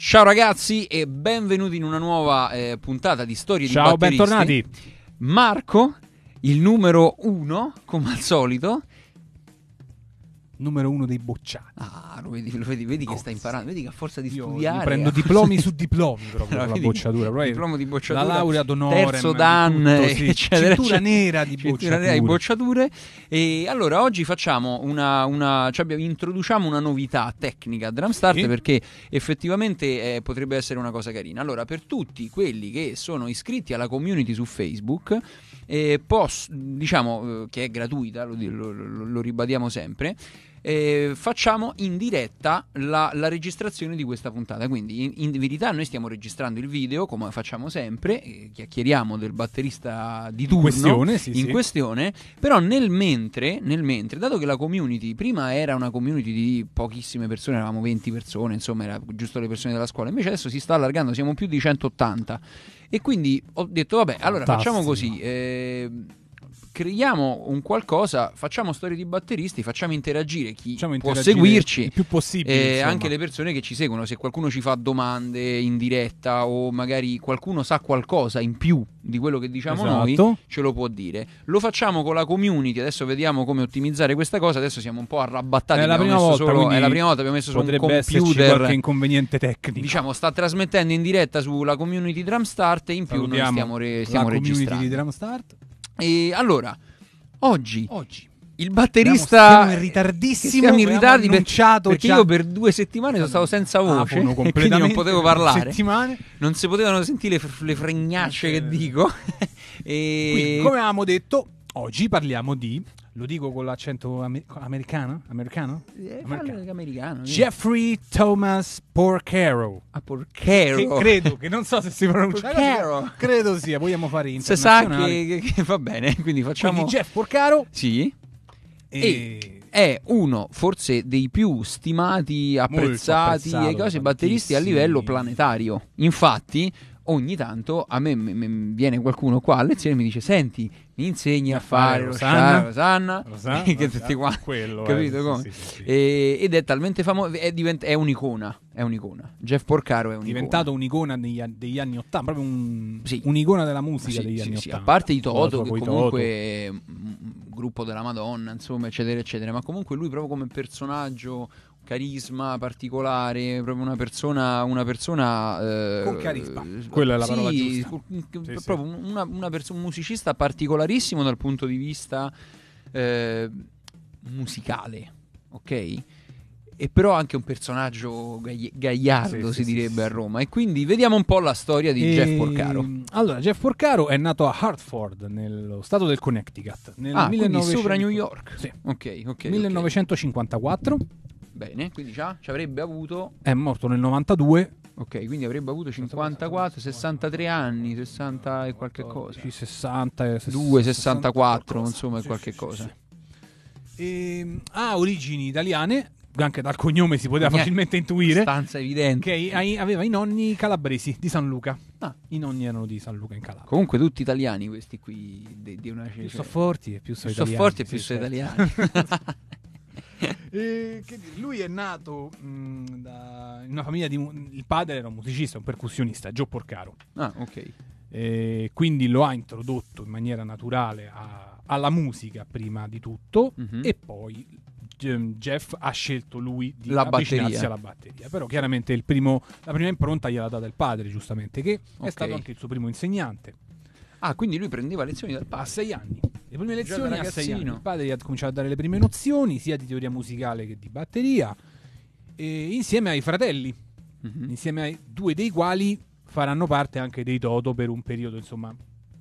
Ciao ragazzi e benvenuti in una nuova eh, puntata di Storie Ciao, di Batteristi. Ciao, bentornati. Marco, il numero uno, come al solito numero uno dei bocciati. Ah, lo vedi, lo vedi, vedi che sta imparando, vedi che a forza di Io studiare. prendo diplomi su diplomi proprio no, la bocciatura. Proprio diplomo di bocciatura. La laurea d'onore. Terzo dan, tutto, sì. eccetera. Cioè, cintura nera di bocciature. Nera di bocciature. E allora oggi facciamo una, una cioè abbiamo, introduciamo una novità tecnica a Drumstart sì. perché effettivamente eh, potrebbe essere una cosa carina. Allora, per tutti quelli che sono iscritti alla community su Facebook, eh, posso, diciamo eh, che è gratuita, lo, lo, lo ribadiamo sempre eh, facciamo in diretta la, la, registrazione di questa puntata. Quindi in, in, verità noi stiamo registrando il video come facciamo sempre, eh, chiacchieriamo del batterista di turno in questione, sì, in sì. questione però nel mentre, nel mentre, dato che la community prima era una community di pochissime persone, eravamo 20 persone, insomma era giusto le persone della scuola, invece adesso si sta allargando, siamo più di 180 e quindi ho detto vabbè, allora facciamo così. Eh, scriviamo un qualcosa, facciamo storie di batteristi, facciamo interagire chi facciamo interagire può seguirci. Il più possibile. E anche le persone che ci seguono. Se qualcuno ci fa domande in diretta o magari qualcuno sa qualcosa in più di quello che diciamo esatto. noi, ce lo può dire. Lo facciamo con la community, adesso vediamo come ottimizzare questa cosa. Adesso siamo un po' arrabbattati. È la, prima volta, solo, è la prima volta, abbiamo messo solo un computer. qualche inconveniente tecnico. Diciamo, sta trasmettendo in diretta sulla community Drumstart e in più Salutiamo noi stiamo, re- stiamo registrando. community di Drumstart. E allora, oggi, oggi. il batterista. Siamo in ritardissimo. Siamo in ritardo perché già... io per due settimane sono stato senza ah, voce. Ah, quindi non potevo parlare. Settimane. Non si potevano sentire le, fr- le fregnacce eh. che dico. e... Quindi, come avevamo detto, oggi parliamo di lo dico con l'accento amer- americano? Americano? Eh, americano. americano Jeffrey Thomas Porcaro. Ah, Porcaro. Che credo, che non so se si pronuncia. Porcaro. Credo sia, vogliamo fare internazionale. Se sa che, che, va bene, quindi facciamo... Quindi Jeff Porcaro. Sì. E... e è uno forse dei più stimati, apprezzati e cose batteristi a livello planetario. Infatti, ogni tanto a me m- m- viene qualcuno qua a lezione e mi dice senti mi insegni a fare Rosanna, Rosanna, Rosanna che tutti quello capito eh, come? Sì, sì, sì. E, ed è talmente famoso è, divent- è, un'icona è un'icona Jeff Porcaro è un'icona diventato un'icona degli, degli anni Ottanta. proprio un, un'icona della musica degli anni 80 a parte i Toto che comunque Toto. gruppo della Madonna insomma eccetera eccetera ma comunque lui proprio come personaggio carisma particolare, proprio una persona, una persona eh, con carisma. Quella è la sì, parola giusta. Con, sì, proprio sì. Una, una perso- un musicista particolarissimo dal punto di vista eh, musicale, ok? E però anche un personaggio gai- gagliardo, si direbbe a Roma. E quindi vediamo un po' la storia di e... Jeff ehm, Porcaro. Allora, Jeff Porcaro è nato a Hartford, nello stato del Connecticut, nel ah, 1900... sopra New York. Sì. Ok, ok. 1954. Okay. Bene, quindi già ci avrebbe avuto... È morto nel 92. Ok, quindi avrebbe avuto 54, 63 anni, 60 e qualche cosa. 62, 64, eh, insomma, e qualche cosa. E, ehm, ha origini italiane, anche dal cognome si poteva eh, facilmente intuire. Abbastanza evidente. Che aveva i nonni calabresi di San Luca. Ah. I nonni erano di San Luca in Calabria. Comunque tutti italiani questi qui. Di, di una... Più cioè, cioè, sofforti e più sono più italiani. Più sono certo. e più sono italiani. e, che, lui è nato mh, mm, da, in una famiglia di... Il padre era un musicista, un percussionista, Gio Porcaro. Ah, ok. E quindi lo ha introdotto in maniera naturale a, alla musica prima di tutto mm-hmm. e poi Jeff ha scelto lui di la avvicinarsi batteria. alla batteria. Però chiaramente primo, la prima impronta gliela ha data il padre, giustamente, che okay. è stato anche il suo primo insegnante. Ah, quindi lui prendeva lezioni dal padre a sei anni. Le prime lezioni a sei anni. Il padre gli ha cominciato a dare le prime nozioni, sia di teoria musicale che di batteria, insieme ai fratelli, mm-hmm. insieme ai due dei quali faranno parte anche dei Toto per un periodo, insomma,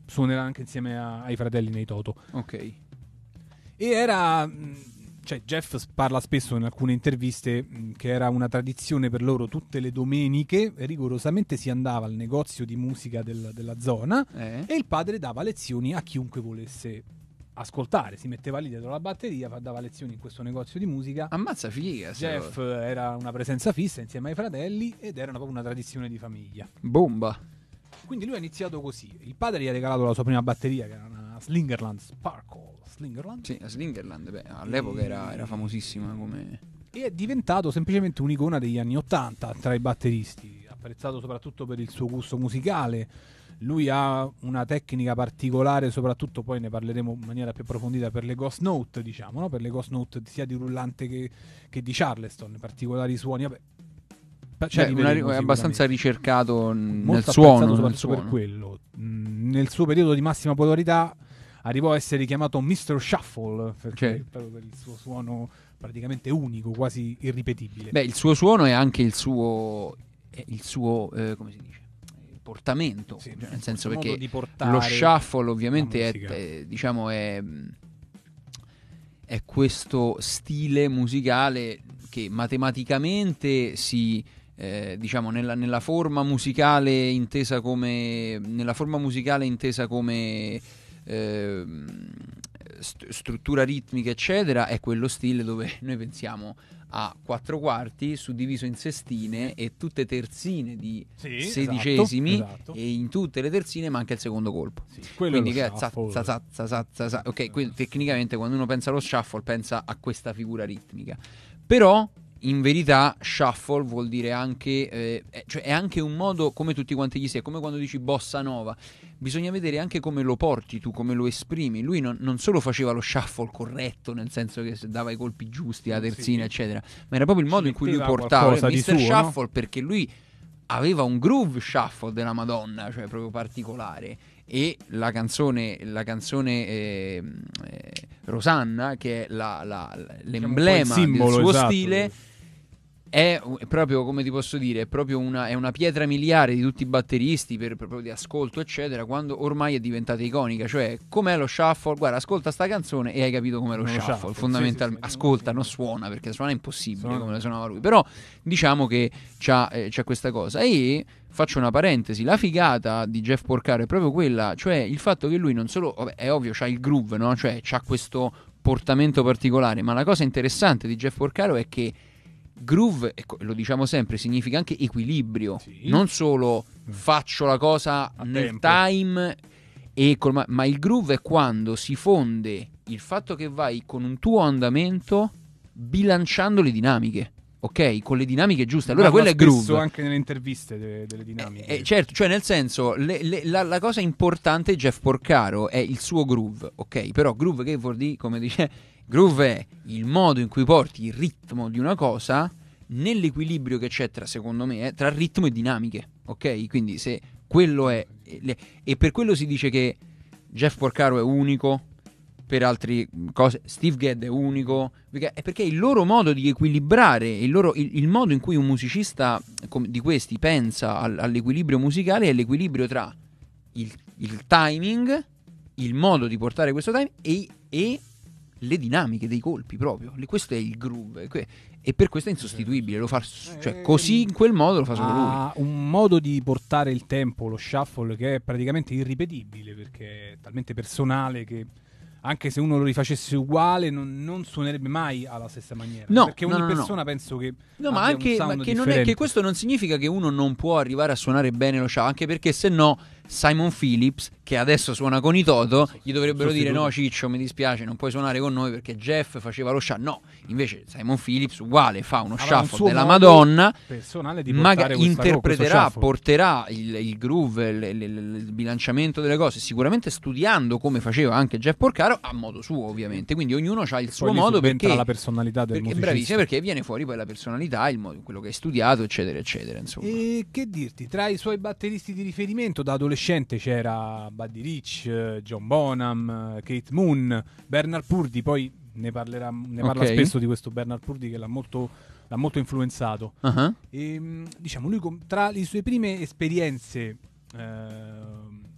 suonerà anche insieme a, ai fratelli nei Toto. Ok. E era mm, cioè Jeff parla spesso in alcune interviste che era una tradizione per loro tutte le domeniche, rigorosamente si andava al negozio di musica del, della zona eh. e il padre dava lezioni a chiunque volesse ascoltare, si metteva lì dietro la batteria, dava lezioni in questo negozio di musica. Ammazza figa. Jeff allora. era una presenza fissa insieme ai fratelli ed era proprio una tradizione di famiglia. Bomba. Quindi lui ha iniziato così. Il padre gli ha regalato la sua prima batteria che era una Slingerland Sparkle Slingerland? Sì, a Slingerland, beh, all'epoca e... era, era, ehm, famosissima come... E è diventato semplicemente un'icona degli anni Ottanta tra i batteristi, apprezzato soprattutto per il suo gusto musicale. Lui ha una tecnica particolare, soprattutto poi ne parleremo in maniera più approfondita per le Ghost Note, diciamo, no? per le Ghost Note sia di rullante che, che di Charleston, particolari suoni. Vabbè, cioè, Beh, è abbastanza ricercato nel suono, nel suono. per quello. nel suo periodo di massima polarità arrivò a essere chiamato Mr. Shuffle perché okay. per il suo suono praticamente unico, quasi irripetibile. Beh, il suo suono è anche il suo, il suo eh, come si dice? Portamento, sì, cioè, nel senso perché lo shuffle ovviamente è, è, eh, diciamo è, è questo stile musicale che matematicamente si, eh, diciamo nella, nella, forma musicale intesa come nella forma musicale intesa come Ehm, st- struttura ritmica, eccetera, è quello stile dove noi pensiamo a quattro quarti suddiviso in sestine e tutte terzine di sì, sedicesimi esatto, esatto. e in tutte le terzine manca il secondo colpo. Sì, Quindi che shuffle. Za, za, za, ok, quindi, tecnicamente quando uno pensa allo shuffle pensa a questa figura ritmica. Però in verità shuffle vuol dire anche, eh, eh, cioè è anche un modo come tutti quanti gli sei, come quando dici bossa nova, bisogna vedere anche come lo porti tu, come lo esprimi. Lui non, non solo faceva lo shuffle corretto, nel senso che dava i colpi giusti, la terzina, sì. eccetera, ma era proprio il modo Ci in cui lui portava il Mr. Suo, shuffle no? perché lui aveva un groove shuffle della Madonna, cioè proprio particolare. E la canzone, la canzone eh, eh, Rosanna, che è la, la, l'emblema del suo esatto, stile, è proprio, come ti posso dire, è proprio una, è una pietra miliare di tutti i batteristi per proprio di ascolto, eccetera, quando ormai è diventata iconica. Cioè, com'è lo shuffle? Guarda, ascolta sta canzone e hai capito com'è lo, lo shuffle, shuffle. Fondamentalmente, sì, sì, sì, ascolta, non suona perché suona impossibile suona. come la suonava lui. Però diciamo che c'ha, eh, c'ha questa cosa. E faccio una parentesi, la figata di Jeff Porcaro è proprio quella, cioè il fatto che lui non solo, vabbè, è ovvio, c'ha il groove, no? Cioè, c'ha questo portamento particolare, ma la cosa interessante di Jeff Porcaro è che groove, ecco, lo diciamo sempre, significa anche equilibrio, sì. non solo faccio la cosa A nel tempo. time, col, ma il groove è quando si fonde il fatto che vai con un tuo andamento bilanciando le dinamiche. Ok, con le dinamiche giuste. Allora, quello è groove. Spesso anche nelle interviste delle, delle dinamiche. Eh, eh, certo, cioè nel senso, le, le, la, la, cosa importante Jeff Porcaro è il suo groove, ok? Però groove che vuol dire, come dice Groove è il modo in cui porti il ritmo di una cosa nell'equilibrio che c'è tra, secondo me, eh, tra ritmo e dinamiche, ok? Quindi se quello è... E per quello si dice che Jeff Porcaro è unico, per altre mm, cose. Steve Gadd è unico. Perché, è perché il loro modo di equilibrare, il, loro, il, il modo in cui un musicista di questi pensa al, all'equilibrio musicale è l'equilibrio tra il, il, timing, il modo di portare questo timing e, e le dinamiche dei colpi proprio. Questo è il groove. E per questo è insostituibile. Lo fa, eh, cioè, così in quel modo lo fa solo ah, lui. Un modo di portare il tempo, lo shuffle, che è praticamente irripetibile perché è talmente personale che anche se uno lo rifacesse uguale, non, non, suonerebbe mai alla stessa maniera. No, perché ogni no, no, persona no. penso che. No, ma anche ma che, che questo non significa che uno non può arrivare a suonare bene lo shuffle, anche perché se no Simon Phillips, che adesso suona con i Toto, gli dovrebbero dire no Ciccio, mi dispiace, non puoi suonare con noi perché Jeff faceva lo shuffle. No, invece Simon Phillips uguale fa uno allora, shuffle un della Madonna, di maga- interpreterà, porterà il, il groove, il, il, il, bilanciamento delle cose, sicuramente studiando come faceva anche Jeff Porcaro a modo suo ovviamente, quindi ognuno ha il suo modo perché... la personalità del perché, Bravissimo, perché viene fuori poi la personalità, il modo, quello che hai studiato, eccetera, eccetera. Insomma. E che dirti, tra i suoi batteristi di riferimento da adolescente, adolescente c'era Buddy Rich, John Bonham, Kate Moon, Bernard Purdy, poi ne, parlerà, ne parla okay. spesso di questo Bernard Purdy che l'ha molto, l'ha molto influenzato. Uh-huh. E, ehm, diciamo, lui tra le sue prime esperienze eh,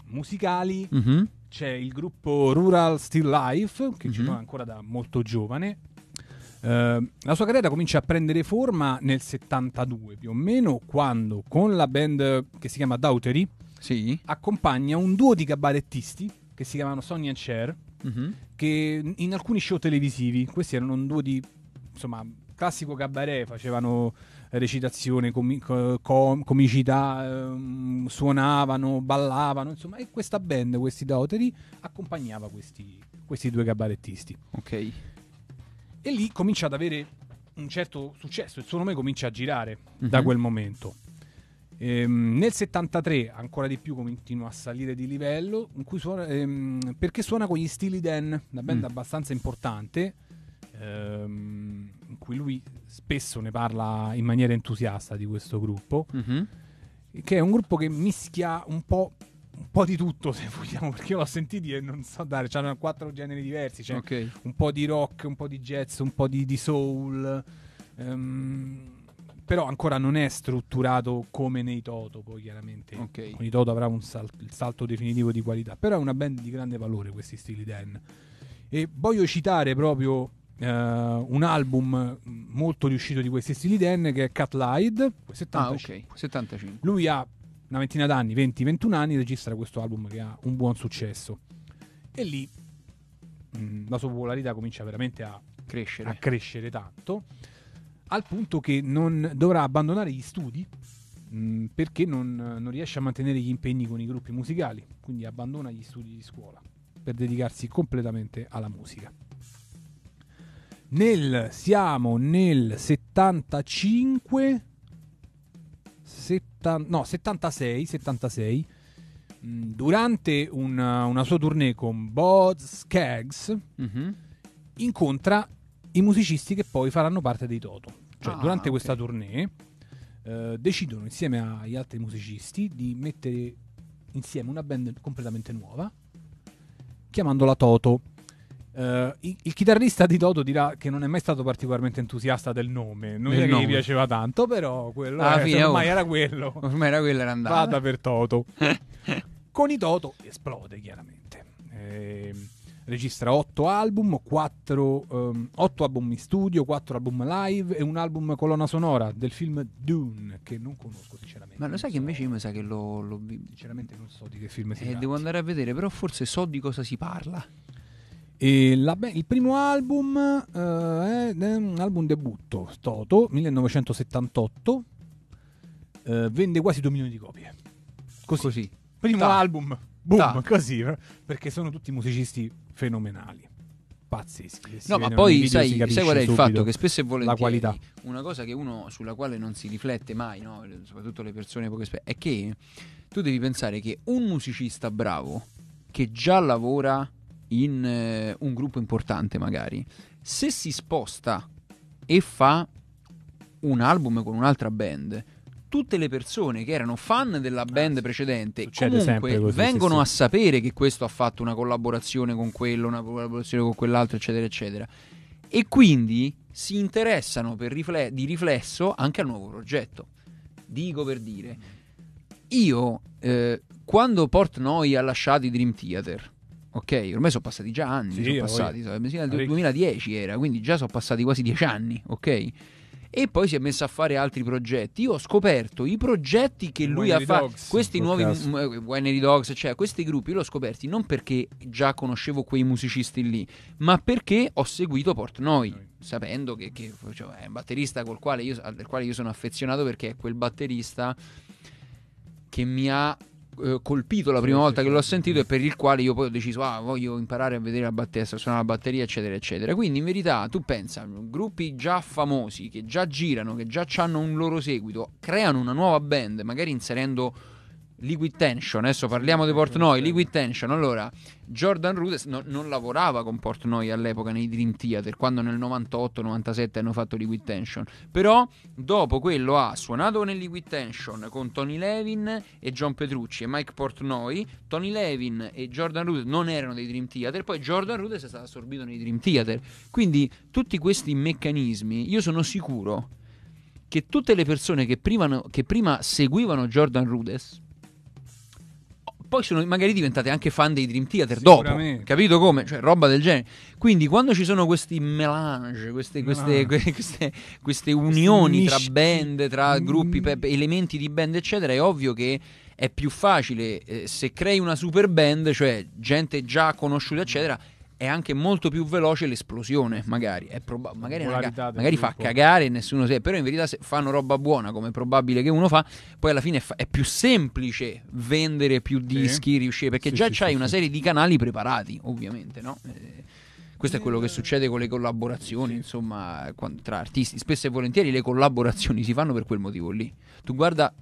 musicali uh-huh. c'è il gruppo Rural Still Life, che uh-huh. ci va ancora da molto giovane, Uh, la sua carriera comincia a prendere forma nel 72 più o meno, quando con la band che si chiama Daughty sì. accompagna un duo di cabarettisti che si chiamano Sonny and Cher, uh-huh. che in alcuni show televisivi, questi erano un duo di, insomma, classico cabaret, facevano recitazione, comi- com- comicità, ehm, suonavano, ballavano, insomma, e questa band, questi Daughtry, accompagnava questi, questi due cabarettisti. Ok. E lì comincia ad avere un certo successo, il suo nome comincia a girare uh-huh. da mhm. quel momento. Ehm, nel 73 ancora di più continua a salire di livello suona, ehm, perché suona con gli Steely Dan, una band mm. abbastanza importante ehm, in cui lui spesso ne parla in maniera entusiasta di questo gruppo, mm-hmm. che è un gruppo che mischia un po' un po' di tutto se vogliamo perché io l'ho sentiti e non so dare c'erano quattro generi diversi c'è okay. un po' di rock un po' di jazz un po' di, di soul um, però ancora non è strutturato come nei Toto, poi chiaramente. Okay. Con i Toto avrà un sal- salto definitivo di qualità, però è una band di grande valore questi stili Dan. E voglio citare proprio Uh, un album mm, molto riuscito di questi stili Dan che è Cat Lied 75. Ah, okay. 75. Lui ha una ventina d'anni, 20-21 anni, registra questo album che ha un buon successo. E lì mh, mm, la sua popolarità comincia veramente a crescere, a crescere tanto al punto che non dovrà abbandonare gli studi mh, mm, perché non, non, riesce a mantenere gli impegni con i gruppi musicali, quindi abbandona gli studi di scuola per dedicarsi completamente alla musica. Nel, siamo nel 75, setta, no 76, 76 mh, durante una, una, sua tournée con Boz Skaggs, mm-hmm. incontra i musicisti che poi faranno parte dei Toto. Cioè, ah, durante okay. questa tournée eh, decidono insieme agli altri musicisti di mettere insieme una band completamente nuova, chiamandola Toto. Uh, il, chitarrista di Toto dirà che non è mai stato particolarmente entusiasta del nome, non del gli piaceva tanto, però quello era, fine, ormai oh. era quello. Ormai era quello, era andato. Vada per Toto. Con i Toto esplode chiaramente. E... Ehm, registra 8 album, 4, um, 8 album in studio, 4 album live e un album colonna sonora del film Dune che non conosco sinceramente. Ma lo sai che invece io mi sa che lo, lo... Sinceramente non so di che film si eh, Devo andare a vedere, però forse so di cosa si parla. La, il primo album uh, è, un album debutto, Toto, 1978, uh, eh, vende quasi 2 milioni di copie. Così. Così. Primo Ta. album boom, Ta. così, perché sono tutti musicisti fenomenali. Pazzeschi. No, ma poi sai, sai qual è il fatto? Che spesso e volentieri una cosa che uno sulla quale non si riflette mai, no? soprattutto le persone poche esperte, è che tu devi pensare che un musicista bravo che già lavora in eh, un gruppo importante magari, se si sposta e fa un album con un'altra band, tutte le persone che erano fan della band precedente Succede comunque così, vengono sì, a sapere che questo ha fatto una collaborazione con quello, una collaborazione con quell'altro, eccetera, eccetera. E quindi si interessano rifle- di riflesso anche al nuovo progetto. Dico per dire, io eh, quando Portnoy ha lasciato i Dream Theater, ok, ormai sono passati già anni, sì, sono passati, sono, nel 2010 era, quindi già sono passati quasi dieci anni, ok? e poi si è messo a fare altri progetti. Io ho scoperto i progetti che lui ha fatto, questi nuovi eh, Winery Dogs, cioè questi gruppi, io l'ho scoperti non perché già conoscevo quei musicisti lì, ma perché ho seguito Portnoy, sapendo che, che cioè, è un batterista col quale io, al quale io sono affezionato perché è quel batterista che mi ha eh, colpito la prima sì, volta sì, che l'ho sentito e per il quale io poi ho deciso ah, voglio imparare a vedere la batteria, a suonare la batteria, eccetera, eccetera. Quindi in verità tu pensa, gruppi già famosi, che già girano, che già hanno un loro seguito, creano una nuova band, magari inserendo liquid tension, adesso parliamo di Portnoy, liquid tension, allora Jordan Rudess no, non lavorava con Portnoy all'epoca nei Dream Theater, quando nel 98-97 hanno fatto liquid tension, però dopo quello ha suonato nel liquid tension con Tony Levin e John Petrucci e Mike Portnoy, Tony Levin e Jordan Rudess non erano dei Dream Theater, poi Jordan Rudess è stato assorbito nei Dream Theater, quindi tutti questi meccanismi, io sono sicuro che tutte le persone che prima, che prima seguivano Jordan Rudess poi sono magari diventate anche fan dei Dream Theater dopo, capito come? Cioè, roba del genere. Quindi quando ci sono questi melange, queste, queste, queste, ah. queste, queste unioni tra band, tra mm. gruppi, pe- elementi di band, eccetera, è ovvio che è più facile eh, se crei una super band, cioè gente già conosciuta, eccetera è anche molto più veloce l'esplosione, magari. Proba- magari, ca- magari fa cagare e nessuno sa, però in verità se fanno roba buona, come è probabile che uno fa, poi alla fine fa- è più semplice vendere più dischi, sì. riuscire, perché sì, già sì, c'hai una serie di canali preparati, ovviamente, no? Eh, questo è quello che eh, succede con le collaborazioni, insomma, quando, tra artisti. Spesso e volentieri le collaborazioni si fanno per quel motivo lì. Tu guarda,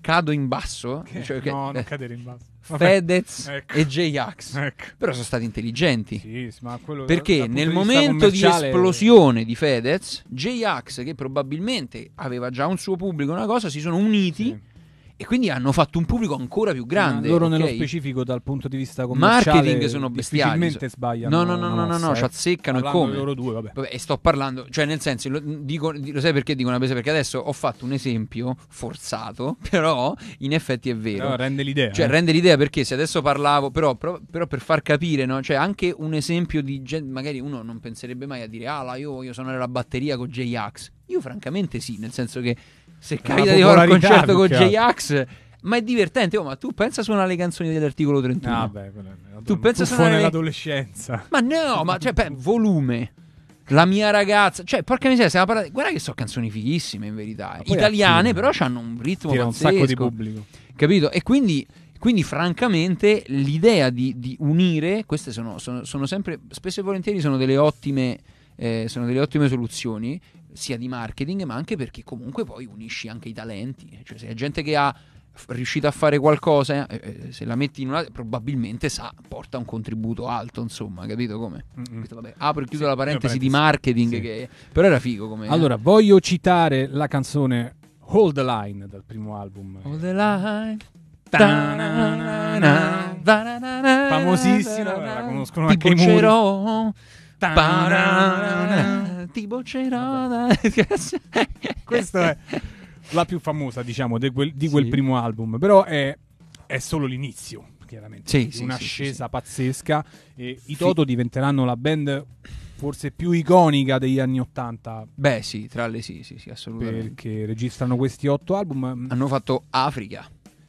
cado in basso. Che, cioè, no, che, non eh, cadere in basso Fedez ecco. e J-Ax. Ecco. Però sono stati intelligenti. Sì, quello, perché nel momento di esplosione di Fedez, J-Ax, che probabilmente aveva già un suo pubblico, una cosa, si sono uniti. Sì e quindi hanno fatto un pubblico ancora più grande. loro, nello specifico, dal punto di vista commerciale, marketing sono bestiali. Difficilmente sbagliano. No, no, no, no, no, ci azzeccano. Come? loro due, vabbè. E sto parlando, cioè, nel senso, lo, sai perché dico una presa? Perché adesso ho fatto un esempio forzato, però in effetti è vero. rende l'idea. Cioè, eh. rende l'idea perché se adesso parlavo, però, per far capire, no? Cioè, anche un esempio di gente, magari uno non penserebbe mai a dire, ah, io voglio suonare la batteria con J-Ax. Io, francamente, sì, nel senso che se capita di fare un concerto con J-Ax ma è divertente. Oh, ma tu pensa a suonare le canzoni dell'articolo 31. Ah, beh, tu pensa a suonare nell'adolescenza. Le... Ma no, ma cioè, beh, volume. La mia ragazza, cioè, porca miseria, stiamo parlando. Guarda che sono canzoni fighissime in verità. Eh. Italiane, però hanno un ritmo Tira pazzesco, un sacco di pubblico. Capito? E quindi quindi, francamente, l'idea di, di unire, queste sono, sono, sono, sempre, spesso e volentieri sono delle ottime, eh, sono delle ottime soluzioni sia di marketing, ma anche perché comunque poi unisci anche i talenti. Cioè, se è gente che ha riuscito a fare qualcosa, eh, eh, se la metti in una, probabilmente sa, porta un contributo alto, insomma, capito come? Mm, mm. Questo, vabbè, apro e chiudo sì, la parentesi di marketing, sì. che, però era figo come... Allora, voglio citare la canzone Hold the Line dal primo album. Hold the Line. Famosissima, la conoscono anche i muri tipo Cerona. Questa è la più famosa, diciamo, di quel, di quel sì. primo album, però è, è solo l'inizio. Chiaramente, sì, sì un'ascesa pazzesca. E I Toto diventeranno la band forse più iconica degli anni 80 Beh, sì, tra le sì, sì, sì, assolutamente. Perché registrano questi otto album. Hanno fatto Africa.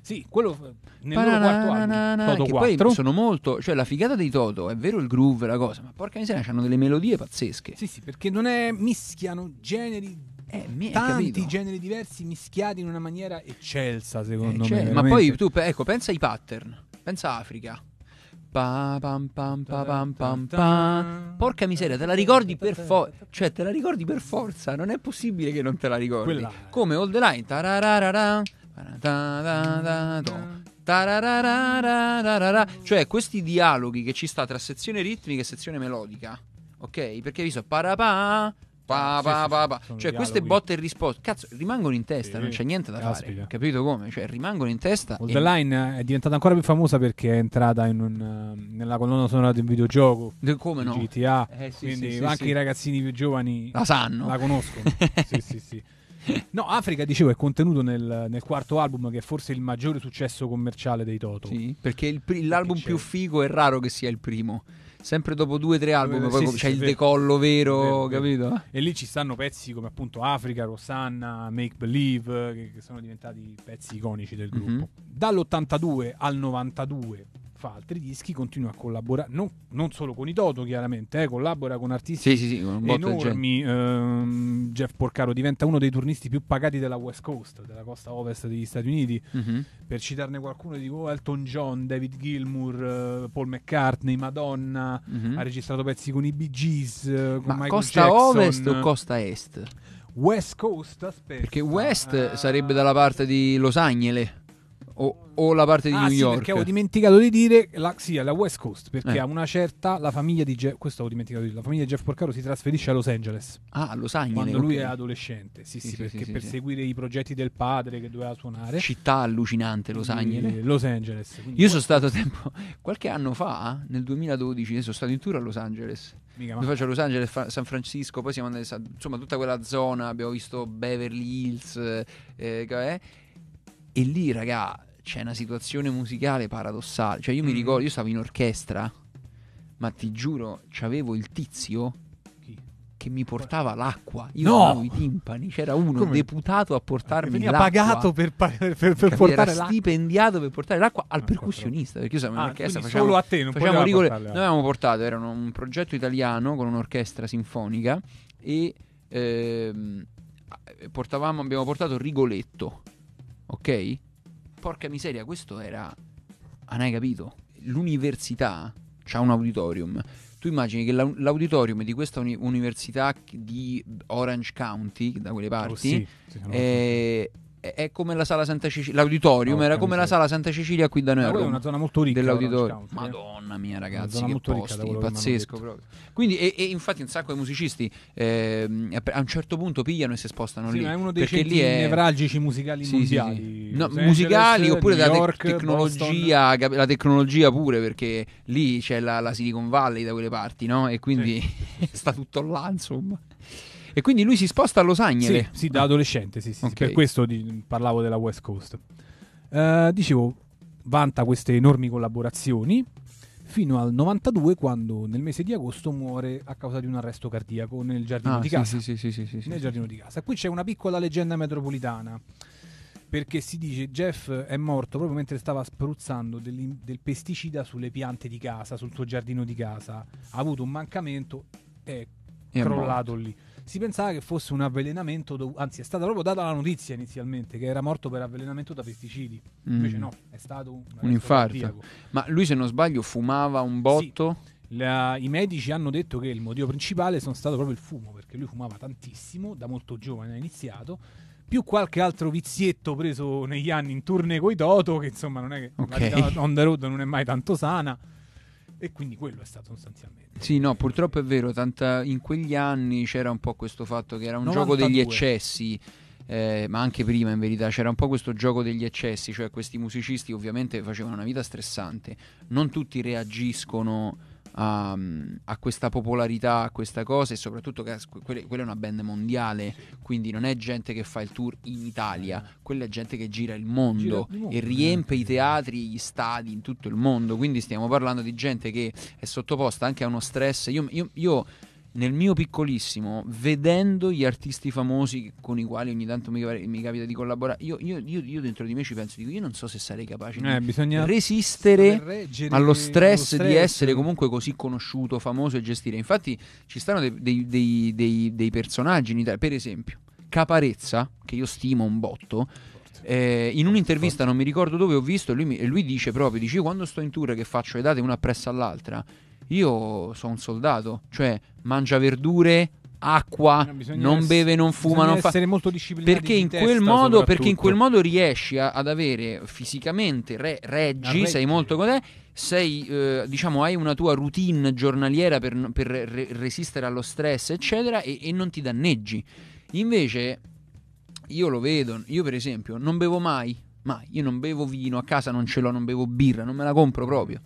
Sì, quello nel quarto album, Toto che 4. poi sono molto, cioè la figata dei Toto, è vero il groove, la cosa, ma porca miseria, hanno delle melodie pazzesche. Sì, sì, perché non è mischiano generi eh, mi tanti capito. generi diversi mischiati in una maniera eccelsa, secondo eh, me. Certo. Ma poi tu ecco, pensa ai pattern, pensa a Africa. Pa, pam, pam, pam, Porca miseria, te la ricordi per forza. Cioè, te la ricordi per forza. Non è possibile che non te la ricordi. Quella. Come Old Line. Tarararara. Cioè questi dialoghi che ci sta tra sezione ritmica e sezione melodica, ok? Perché hai visto parapà, ah, Pa, pa, pa, sì, sì, cioè, queste botte e risposte, cazzo, rimangono in testa, sì, non c'è niente da caspita. fare. Capito come? Cioè, rimangono in testa. Old e... Line è diventata ancora più famosa perché è entrata in un, um, nella colonna sonora di un videogioco. De come no? GTA. Eh, quindi anche i ragazzini più giovani la sanno. La conoscono. sì, sì, sì. No, Africa, dicevo, è contenuto nel, nel, quarto album che è forse il maggiore successo commerciale dei Toto. Sì, perché il, l'album perché più figo è raro che sia il primo. Sempre dopo due o tre album, eh, poi sì, c'è sì, il vero. decollo vero, vero, capito? E lì ci stanno pezzi come appunto Africa, Rosanna, Make Believe, che, che sono diventati pezzi iconici del mhm. gruppo. Mm-hmm. Dall'82 al 92 fa altri dischi, continua a collaborare, non, non solo con i Toto chiaramente, eh, collabora con artisti sì, sì, sì, con enormi, ehm, Jeff Porcaro diventa uno dei turnisti più pagati della West Coast, della costa ovest degli Stati Uniti, mm-hmm. per citarne qualcuno dico oh, Elton John, David Gilmour, eh, Paul McCartney, Madonna, mm-hmm. ha registrato pezzi con i Bee Gees, eh, con Ma Michael costa Jackson. ovest o costa est? West Coast, aspetta. Perché West ah. sarebbe dalla parte di Los Angeles o, o la parte di ah, New sì, York. Perché ho dimenticato di dire la, sì, la West Coast, perché eh. a una certa la famiglia di Jeff, questo avevo dimenticato di dire, la famiglia di Jeff Porcaro si trasferisce a Los Angeles. Ah, a Los Quando lui okay. era adolescente, sì, sì, sì perché per seguire i progetti del padre che doveva suonare. Città allucinante Los Angeles. Los Angeles. Io sono stato tempo, qualche anno fa, nel 2012, sono stato in tour a Los Angeles. mi faccio a Los Angeles, fa- San Francisco, poi siamo andati, a, insomma, tutta quella zona, abbiamo visto Beverly Hills, eh, eh, eh. e lì, ragazzi, c'è una situazione musicale paradossale. Cioè, io mi mm. ricordo, io stavo in orchestra, ma ti giuro, c'avevo il tizio che mi portava l'acqua. Io no! avevo i timpani, c'era uno Come? deputato a portarmi Veniva l'acqua. Veniva pagato per, pa- per, per, per portare l'acqua. stipendiato per portare l'acqua al ah, certo. percussionista, perché io stavo in ah, orchestra, facciamo, solo a te, non facciamo rigore. Noi avevamo portato, era un progetto italiano con un'orchestra sinfonica e ehm, portavamo, abbiamo portato Rigoletto, ok? porca miseria, questo era... Ah, non hai capito? L'università ha un auditorium. Tu immagini che l'auditorium di questa uni- università di Orange County, da quelle oh, parti, oh, sì. Sì, è è come la sala Santa Cecilia, l'auditorium oh, era come la sala Santa Cecilia qui da noi. è una zona molto ricca dell'auditorium. Country, diciamo, Madonna mia, ragazzi, che posti, ricca, pazzesco Quindi, e, e, infatti, un sacco di musicisti eh, a un certo punto pigliano e si spostano sì, lì. Ma è uno dei perché lì è... nevralgici musicali sì, mondiali. Sì, no, musicali oppure New York, tecnologia, Boston. la tecnologia pure, perché lì c'è la, la, Silicon Valley da quelle parti, no? E quindi sta tutto là, insomma. E quindi lui si sposta a Los Angeles? Sì, sì da ah. adolescente, sì, sì, okay. sì Per questo parlavo della West Coast. Uh, dicevo, vanta queste enormi collaborazioni fino al 92 quando nel mese di agosto muore a causa di un arresto cardiaco nel giardino ah, di casa. Sì, sì, sì, nel giardino di casa. Qui c'è una piccola leggenda metropolitana perché si dice Jeff è morto proprio mentre stava spruzzando del, del pesticida sulle piante di casa, sul suo giardino di casa. Ha avuto un mancamento e è crollato morto. lì si pensava che fosse un avvelenamento, dov- anzi è stata proprio data la notizia inizialmente che era morto per avvelenamento da pesticidi, mm. invece no, è stato un, un infarto. Cardiaco. Ma lui se non sbaglio fumava un botto? Sì. La, I medici hanno detto che il motivo principale sono stato proprio il fumo, perché lui fumava tantissimo, da molto giovane ha iniziato, più qualche altro vizietto preso negli anni in tournée con i Toto, che insomma non è che okay. on the road non è mai tanto sana. E quindi quello è stato sostanzialmente. Sì, no, purtroppo è vero, tanta... in quegli anni c'era un po' questo fatto che era un 92. gioco degli eccessi. Eh, ma anche prima in verità c'era un po' questo gioco degli eccessi, cioè questi musicisti ovviamente facevano una vita stressante, non tutti reagiscono a, ehm, a, questa popolarità, a questa cosa e soprattutto che quella, è una band mondiale, quindi non è gente che fa il tour in Italia, quella è gente che gira il mondo, gira il mondo. e riempie i teatri, gli stadi in tutto il mondo, quindi stiamo parlando di gente che è sottoposta anche a uno stress. Io, io, io nel mio piccolissimo, vedendo gli artisti famosi con i quali ogni tanto mi, mi capita di collaborare, io, io, io, io, dentro di me ci penso, dico, io non so se sarei capace eh, di resistere allo stress, stress, di essere comunque così conosciuto, famoso e gestire. Infatti ci stanno dei, dei, dei, dei, dei personaggi in Italia, per esempio, Caparezza, che io stimo un botto, eh, in un'intervista, non mi ricordo dove ho visto, lui, mi, lui dice proprio: dice, Io Quando sto in tour che faccio le date una appresso all'altra, io sono un soldato, cioè mangia verdure, acqua, bisogna non essere, beve, non fuma, non fa... essere molto disciplinato. perché in, quel modo, perché in quel modo riesci a, ad avere fisicamente re, reggi, sei molto con te, sei, eh, diciamo, hai una tua routine giornaliera per, per re, resistere allo stress, eccetera, e, e non ti danneggi. Invece, io lo vedo, io per esempio non bevo mai, mai, io non bevo vino, a casa non ce l'ho, non bevo birra, non me la compro proprio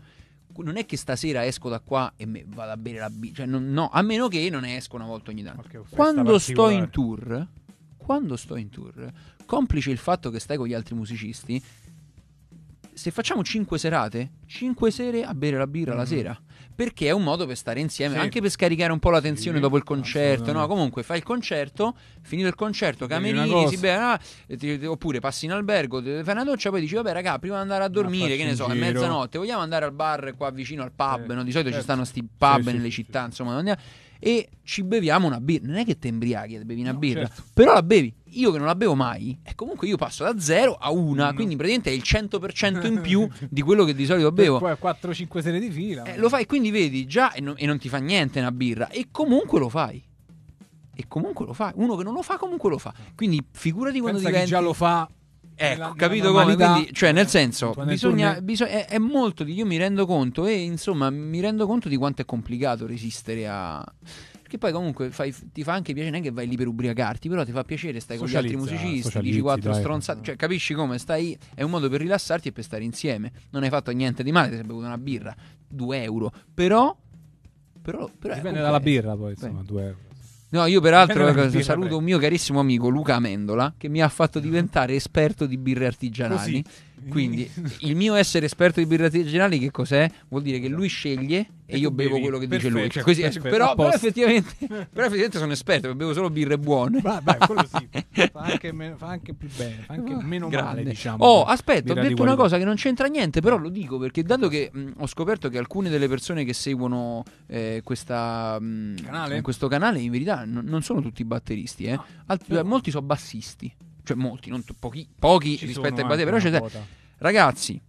non è che stasera esco da qua e vado a bere la birra, cioè, no, a meno che non ne esco una volta ogni tanto. quando sto in eh. tour, quando sto in tour, complice il fatto che stai con gli altri musicisti, se facciamo 5 serate, 5 sere a bere la birra mm-hmm. la mm. sera perché è un modo per stare insieme, sì. anche per scaricare un po' la tensione sì, dopo il concerto. No? Comunque fai il concerto, finito il concerto, camerini, si beve, ah, ti, oppure passi in albergo, ti, fai una doccia, poi dici, vabbè raga, prima di andare a dormire, che ne so, giro. è mezzanotte, vogliamo andare al bar qua vicino al pub, eh, no? di solito certo. ci stanno questi pub sì, nelle città, insomma, andiamo e ci beviamo una birra. Non è che ti imbriachi e bevi una no, birra, certo. però la bevi. Io che non la bevo mai, e comunque io passo da 0 a 1, mm. quindi praticamente è il 100% in più di quello che di solito bevo. E poi 4-5 sere di fila. Eh, lo fai, quindi vedi già, e non, e non ti fa niente una birra, e comunque lo fai e comunque lo fa. Uno che non lo fa, comunque lo fa. Quindi figurati quando Pensa diventi. già lo fa Ecco, capito come? Quindi, cioè, nel eh, senso, bisogna, bisogna, è, è, molto di. Io mi rendo conto, e insomma, mi rendo conto di quanto è complicato resistere a. Che poi comunque fai, ti fa anche piacere, neanche vai lì per ubriacarti, però ti fa piacere, stai con gli altri musicisti, dici quattro stronzate, cioè capisci come stai, è un modo per rilassarti e per stare insieme, non hai fatto niente di male, ti sei bevuto una birra, 2 euro, però, però, però dipende comunque, dalla birra poi, insomma, 2 euro. No, io peraltro cosa, saluto un mio carissimo amico Luca Amendola che mi ha fatto diventare esperto di birre artigianali. Così. Quindi il mio essere esperto di birra artigianali che cos'è? Vuol dire che esatto. lui sceglie e, e io bevo quello che perfetto, dice lui. Cioè, Così, perfetto, eh, però, però, effettivamente, però, effettivamente, sono esperto, bevo solo birre buone. Bah, bah, quello sì, fa anche, me, fa anche più bene, fa anche meno Grande. male diciamo. Oh, aspetta, ho detto una cosa che non c'entra niente, però lo dico perché dato che mh, ho scoperto che alcune delle persone che seguono eh, questa, mh, canale? questo canale in verità n- non sono tutti batteristi, eh. Ah, Alt- no. molti sono bassisti cioè molti, non t- pochi, pochi rispetto ai Battaglia, però c'è... Ragazzi,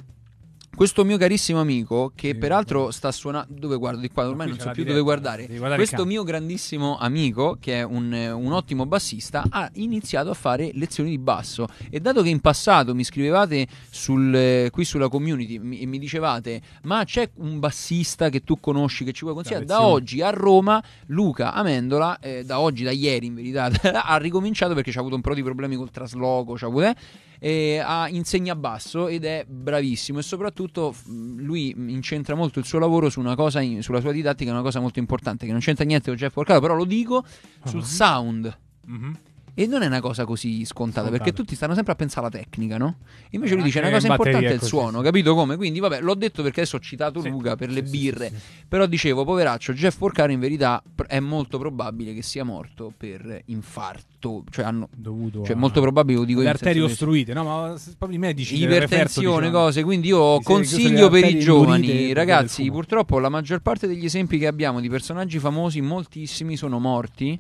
questo mio carissimo amico, che peraltro sta suonando. Dove guardo di qua? Ormai non so più dove guardare. guardare Questo mio grandissimo amico, che è un, un, ottimo bassista, ha iniziato a fare lezioni di basso. E dato che in passato mi scrivevate sul, eh, qui sulla community mi, e mi dicevate: Ma c'è un bassista che tu conosci che ci puoi consigliare? Da oggi a Roma, Luca Amendola, eh, da oggi, da ieri in verità, ha ricominciato perché ci ha avuto un po' di problemi col trasloco. Avuto, eh, eh, ha insegna basso ed è bravissimo e soprattutto lui incentra molto il suo lavoro su in, sulla sua didattica, una cosa molto importante che non c'entra niente con Jeff Porcaro, però lo dico, uh-huh. sul ah. sound. Uh-huh e non è una cosa così scontata, scontata. perché tutti stanno sempre a pensare alla tecnica, no? Invece lui eh, dice una eh, cosa importante è il suono, capito come? Quindi, vabbè, l'ho detto perché adesso ho citato sì, Luca per sì, le birre. Però dicevo, poveraccio, Jeff Porcaro in verità è molto probabile che sia morto per infarto cioè hanno dovuto cioè, a... molto probabile lo dico le arterie ostruite, no, ma proprio i medici ipertensione, diciamo, cose, quindi io consiglio per i giovani, ragazzi, purtroppo la maggior parte degli esempi che abbiamo di personaggi famosi moltissimi sono morti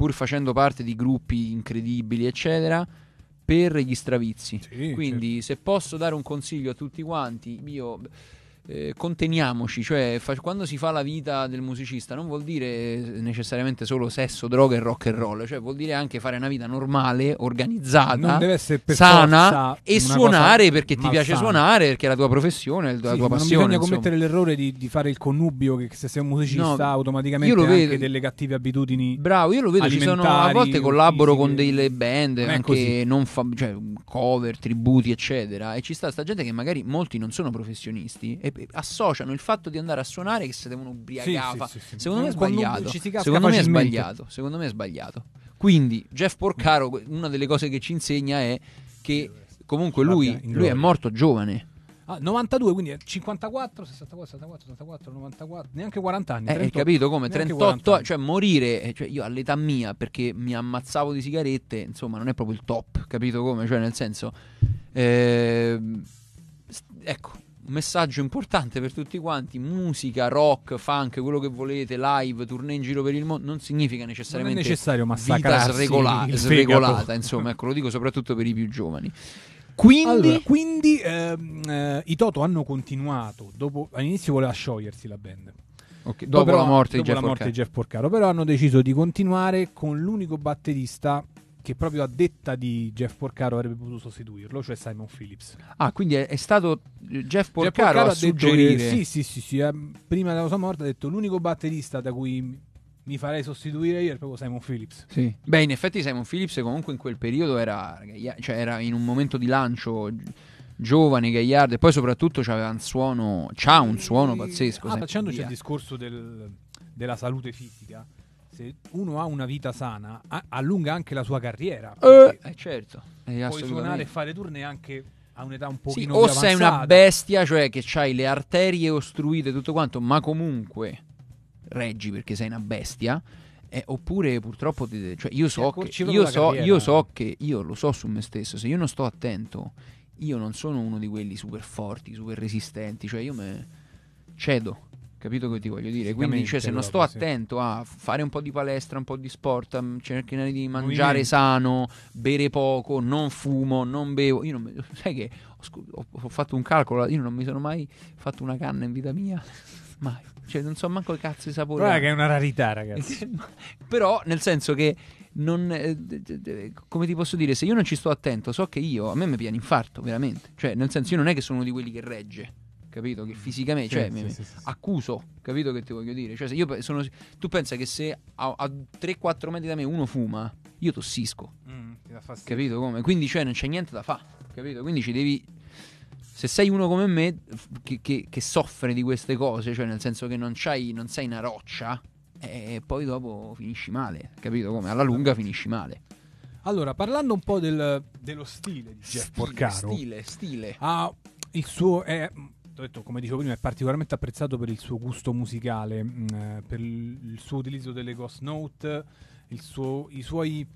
pur facendo parte di gruppi incredibili, eccetera, per gli stravizi. Sì, Quindi certo. se posso dare un consiglio a tutti quanti, io eh, conteniamoci, cioè fa- quando si fa la vita del musicista non vuol dire eh, necessariamente solo sesso, droga e rock and roll, cioè vuol dire anche fare una vita normale, organizzata, sana e suonare cosa... perché ti piace suonare, perché è la tua professione, è la tua, sì, tua passione. Non bisogna insomma. commettere l'errore di, di, fare il connubio che se sei un musicista no, automaticamente hai anche delle cattive abitudini. Bravo, io lo vedo, ci sono, a volte collaboro fisiche. con delle band, non anche non fa, cioè, cover, tributi eccetera e ci sta sta gente che magari molti non sono professionisti e eh, associano il fatto di andare a suonare che si devono ubriacare. Sì, sì, secondo, me secondo me è sbagliato. Secondo me è sbagliato. Quindi Jeff Porcaro, una delle cose che ci insegna è che comunque lui, lui è morto giovane. Ah, 92, quindi 54, 64, 64, 84, 94, neanche 40 anni. 38, eh, hai capito come? 38, cioè morire, eh, cioè io all'età mia perché mi ammazzavo di sigarette, insomma non è proprio il top, capito come? Cioè nel senso... Eh, ecco, un messaggio importante per tutti quanti, musica, rock, funk, quello che volete, live, tournée in giro per il mondo, non significa necessariamente non è necessario vita sregola- sregolata, insomma, ecco, lo dico soprattutto per i più giovani. Quindi, allora, quindi ehm, eh, i Toto hanno continuato, dopo, all'inizio voleva sciogliersi la band. Okay, dopo, dopo, la morte, dopo di, Jeff la morte di Jeff Porcaro, però hanno deciso di continuare con l'unico batterista che proprio a detta di Jeff Porcaro avrebbe potuto sostituirlo, cioè Simon Phillips. Ah, quindi è, è stato eh, Jeff Porcaro, Jeff Porcaro a suggerire. Detto, sì, sì, sì, sì, eh, prima della sua morte ha detto l'unico batterista da cui mi farei sostituire io è proprio Simon Phillips. Sì. Beh, in effetti Simon Phillips comunque in quel periodo era, cioè era in un momento di lancio giovane, gagliardo e poi soprattutto c'aveva un suono, c'ha un suono pazzesco. Ah, facendoci il discorso del, della salute fisica, se uno ha una vita sana, allunga anche la sua carriera. Eh, eh certo. Eh, puoi suonare e fare tournée anche a un'età un po' sì, più o avanzata. sei una bestia, cioè che hai le arterie ostruite e tutto quanto, ma comunque reggi perché sei una bestia. Eh, oppure purtroppo cioè io, so che, io, so, io so che io lo so su me stesso, se io non sto attento, io non sono uno di quelli super forti, super resistenti, cioè io me cedo Capito che ti voglio dire? Quindi cioè, se non sto attento a fare un po' di palestra, un po' di sport, a mm, cercare di mangiare sano, bere poco, non fumo, non bevo. Io non mi... Sai che ho, ho, fatto un calcolo, io non mi sono mai fatto una canna in vita mia. mai. Cioè, non so manco i cazzo di sapore. Guarda che è una rarità, ragazzi. Però, nel senso che non, eh, come ti posso dire, se io non ci sto attento, so che io a me mi viene infarto, veramente. Cioè, nel senso, io non è che sono uno di quelli che regge capito? Che mm. fisicamente, sì, cioè, sì, mi, sì, accuso, capito che ti voglio dire? Cioè, io sono, tu pensa che se a, a 3-4 metri da me uno fuma, io tossisco, mm, capito come? Quindi, cioè, non c'è niente da fare, capito? Quindi ci devi. Se sei uno come me che, che, che soffre di queste cose, cioè nel senso che non, non sei una roccia, e eh, eh, poi dopo finisci male, capito come? Alla lunga finisci male. Allora, parlando un po' del, dello stile di Jeff stile, Porcaro, stile, stile. Ha il suo, è detto, come dicevo prima, è particolarmente apprezzato per il suo gusto musicale, mh, mm, eh, per il suo utilizzo delle ghost note, suo, i suoi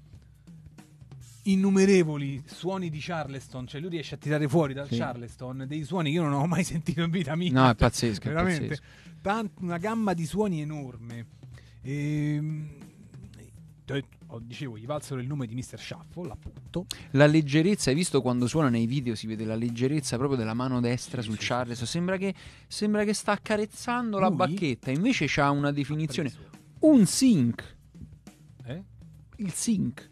innumerevoli suoni di Charleston, cioè lui riesce a tirare fuori dal sì. Charleston dei suoni che io non ho mai sentito in vita mia. No, è pazzesco, veramente. È pazzesco. Tant- una gamma di suoni enorme. E, ehm, Oh, dicevo, gli valsero il nome di Mr. Shuffle, appunto. La leggerezza, hai visto quando suona nei video si vede la leggerezza proprio della mano destra sì, sul sì, Charles, sì. Sembra, che, sembra che sta accarezzando Lui la bacchetta, invece c'ha una definizione. Un sync. Eh? Il sync.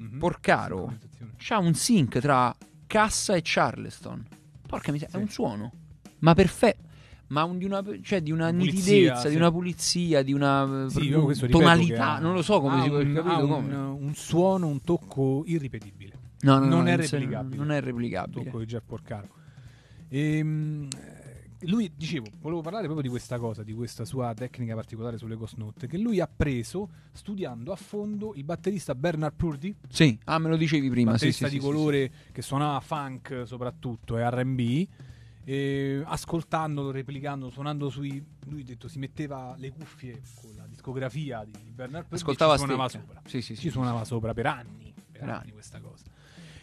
Mm-hmm. Porcaro. C'ha un sync tra Cassa e Charleston. Porca miseria, è un suono. Ma perfetto ma un, di una, cioè, di una nitidezza, sì. di una pulizia, di una eh, sì, ripeto, tonalità, non lo so come si può un, capire. Un, un suono, un tocco irripetibile. No, no, non, no, è replicabile. non è replicabile. Tocco di Jeff Porcaro. Ehm, eh, lui, dicevo, volevo parlare proprio di questa cosa, di questa sua tecnica particolare sulle Ghost Note, che lui ha preso studiando a fondo il batterista Bernard Purdy. Sì, ah, me lo dicevi prima. Batterista sì, sì, di colore che suonava funk soprattutto e RB eh, ascoltandolo, replicando, suonando sui... Lui detto si metteva le cuffie con la discografia di Bernard Purdy Ascoltava e ci suonava sopra. Sì, sì, sì, ci suonava sopra per anni, per, per anni, questa cosa.